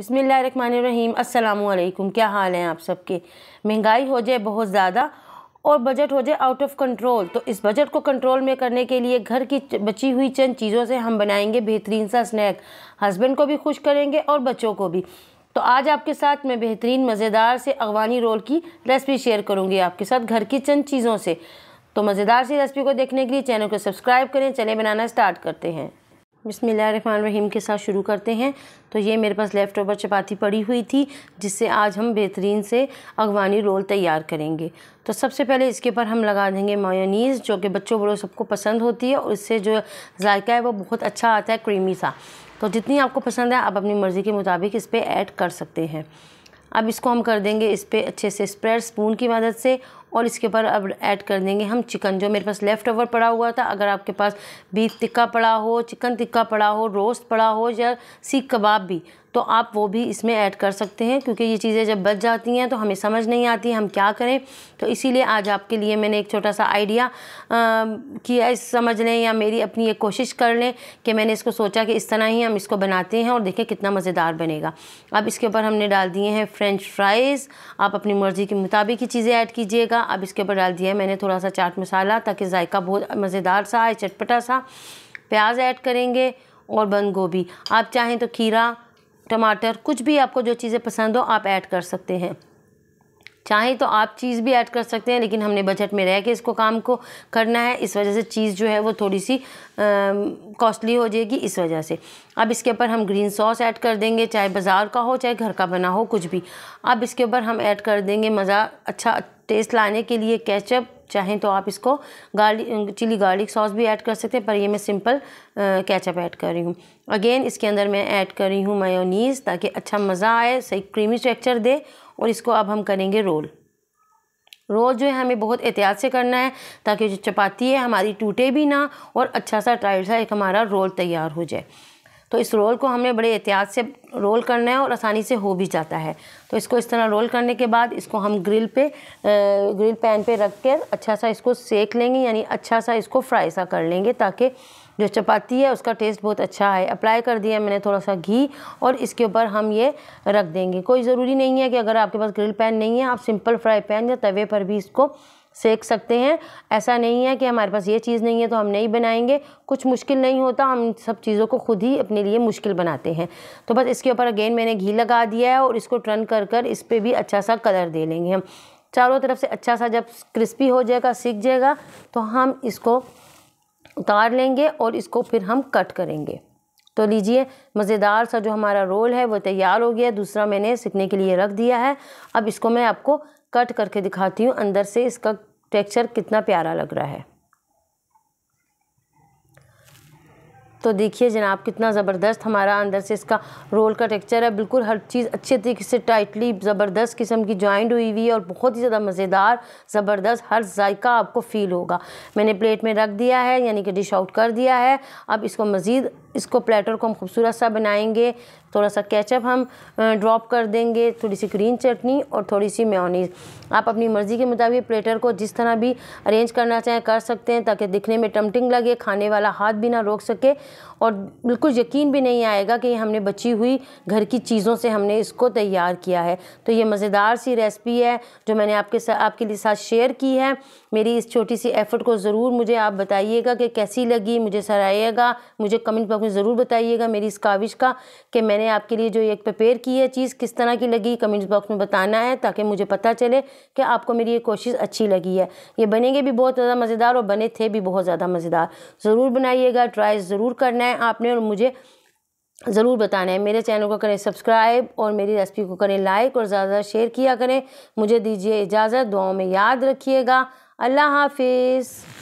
बसमीम् अल्लाम क्या हाल हैं आप सबके महंगाई हो जाए बहुत ज़्यादा और बजट हो जाए आउट ऑफ कंट्रोल तो इस बजट को कंट्रोल में करने के लिए घर की बची हुई चंद चीज़ों से हम बनाएंगे बेहतरीन सा स्नैक हस्बैंड को भी खुश करेंगे और बच्चों को भी तो आज आपके साथ मैं बेहतरीन मज़ेदार से अगवानी रोल की रेसिपी शेयर करूँगी आपके साथ घर की चंद चीज़ों से तो मज़ेदार सी रेसिपी को देखने के लिए चैनल को सब्सक्राइब करें चले बनाना स्टार्ट करते हैं बसमीम के साथ शुरू करते हैं तो ये मेरे पास लेफ़्ट ओवर चपाती पड़ी हुई थी जिससे आज हम बेहतरीन से अगवानी रोल तैयार करेंगे तो सबसे पहले इसके ऊपर हम लगा देंगे मायोनीज़ जो कि बच्चों बड़ों सबको पसंद होती है और इससे जो जायका है वो बहुत अच्छा आता है क्रीमी सा तो जितनी आपको पसंद है आप अपनी मर्ज़ी के मुताबिक इस पर ऐड कर सकते हैं अब इसको हम कर देंगे इस पर अच्छे से स्प्रेड स्पून की मदद से और इसके ऊपर अब ऐड कर देंगे हम चिकन जो मेरे पास लेफ़्ट ओवर पड़ा हुआ था अगर आपके पास बीफ टिक्का पड़ा हो चिकन टिक्का पड़ा हो रोस्ट पड़ा हो या सीख कबाब भी तो आप वो भी इसमें ऐड कर सकते हैं क्योंकि ये चीज़ें जब बच जाती हैं तो हमें समझ नहीं आती हम क्या करें तो इसीलिए आज आपके लिए मैंने एक छोटा सा आइडिया किया इस समझ लें या मेरी अपनी ये कोशिश कर लें कि मैंने इसको सोचा कि इस तरह ही हम इसको बनाते हैं और देखें कितना मज़ेदार बनेगा अब इसके ऊपर हमने डाल दिए हैं फ्रेंच फ्राइज़ आप अपनी मर्ज़ी के मुताबिक ही चीज़ें ऐड कीजिएगा दिया अब इसके ऊपर डाल दिया मैंने थोड़ा सा चाट मसाला ताकि जायका बहुत मज़ेदार सा आए चटपटा सा प्याज ऐड करेंगे और बंद गोभी आप चाहें तो खीरा टमाटर कुछ भी आपको जो चीज़ें पसंद हो आप ऐड कर सकते हैं चाहें तो आप चीज़ भी ऐड कर सकते हैं लेकिन हमने बजट में रह के इसको काम को करना है इस वजह से चीज़ जो है वो थोड़ी सी कॉस्टली हो जाएगी इस वजह से अब इसके ऊपर हम ग्रीन सॉस ऐड कर देंगे चाहे बाज़ार का हो चाहे घर का बना हो कुछ भी अब इसके ऊपर हम ऐड कर देंगे मज़ा अच्छा टेस्ट लाने के लिए कैचअप चाहें तो आप इसको गार्लिक चिली गार्लिक सॉस भी ऐड कर सकते हैं पर ये मैं सिंपल कैचअप ऐड कर रही हूँ अगेन इसके अंदर मैं ऐड कर रही हूँ मायोनीज़ ताकि अच्छा मज़ा आए सही क्रीमी स्ट्रक्चर दे और इसको अब हम करेंगे रोल रोल जो है हमें बहुत एहतियात से करना है ताकि जो चपाती है हमारी टूटे भी ना और अच्छा सा टाइट सा एक हमारा रोल तैयार हो जाए तो इस रोल को हमें बड़े एहतियात से रोल करना है और आसानी से हो भी जाता है तो इसको इस तरह रोल करने के बाद इसको हम ग्रिल पे ग्रिल पैन पे रख कर अच्छा सा इसको सेक लेंगे यानी अच्छा सा इसको फ्राई सा कर लेंगे ताकि जो चपाती है उसका टेस्ट बहुत अच्छा है अप्लाई कर दिया मैंने थोड़ा सा घी और इसके ऊपर हम ये रख देंगे कोई ज़रूरी नहीं है कि अगर आपके पास ग्रिल पैन नहीं है आप सिंपल फ्राई पैन या तवे पर भी इसको सेक सकते हैं ऐसा नहीं है कि हमारे पास ये चीज़ नहीं है तो हम नहीं बनाएंगे कुछ मुश्किल नहीं होता हम सब चीज़ों को खुद ही अपने लिए मुश्किल बनाते हैं तो बस इसके ऊपर अगेन मैंने घी लगा दिया है और इसको टर्न कर कर इस पर भी अच्छा सा कलर दे लेंगे हम चारों तरफ से अच्छा सा जब क्रिस्पी हो जाएगा सीख जाएगा तो हम इसको उतार लेंगे और इसको फिर हम कट करेंगे तो लीजिए मज़ेदार सा जो हमारा रोल है वो तैयार हो गया दूसरा मैंने सीखने के लिए रख दिया है अब इसको मैं आपको कट करके दिखाती हूँ अंदर से इसका टेक्सचर कितना प्यारा लग रहा है तो देखिए जनाब कितना ज़बरदस्त हमारा अंदर से इसका रोल का टेक्सचर है बिल्कुल हर चीज़ अच्छे तरीके से टाइटली ज़बरदस्त किस्म की जॉइंट हुई हुई है और बहुत ही ज़्यादा मज़ेदार ज़बरदस्त हर जायका आपको फ़ील होगा मैंने प्लेट में रख दिया है यानी कि डिश आउट कर दिया है अब इसको मज़ीद इसको प्लेटर को हम खूबसूरत सा बनाएंगे थोड़ा सा केचप हम ड्रॉप कर देंगे थोड़ी सी ग्रीन चटनी और थोड़ी सी मेयोनीज आप अपनी मर्ज़ी के मुताबिक प्लेटर को जिस तरह भी अरेंज करना चाहें कर सकते हैं ताकि दिखने में टमटिंग लगे खाने वाला हाथ भी ना रोक सके और बिल्कुल यकीन भी नहीं आएगा कि हमने बची हुई घर की चीज़ों से हमने इसको तैयार किया है तो ये मज़ेदार सी रेसिपी है जो मैंने आपके साथ आपके लिए साथ शेयर की है मेरी इस छोटी सी एफ़र्ट को ज़रूर मुझे आप बताइएगा कि कैसी लगी मुझे सराइएगा मुझे कमेंट आप में ज़रूर बताइएगा मेरी इस काविश का कि मैंने आपके लिए जो एक प्रपेयर की है चीज़ किस तरह की लगी कमेंट्स बॉक्स में बताना है ताकि मुझे पता चले कि आपको मेरी ये कोशिश अच्छी लगी है ये बनेंगे भी बहुत ज़्यादा मज़ेदार और बने थे भी बहुत ज़्यादा मज़ेदार ज़रूर बनाइएगा ट्राई ज़रूर करना है आपने और मुझे ज़रूर बताना है मेरे चैनल को करें सब्सक्राइब और मेरी रेसिपी को करें लाइक और ज़्यादा शेयर किया करें मुझे दीजिए इजाज़त दुआओं में याद रखिएगा अल्लाह हाफिज़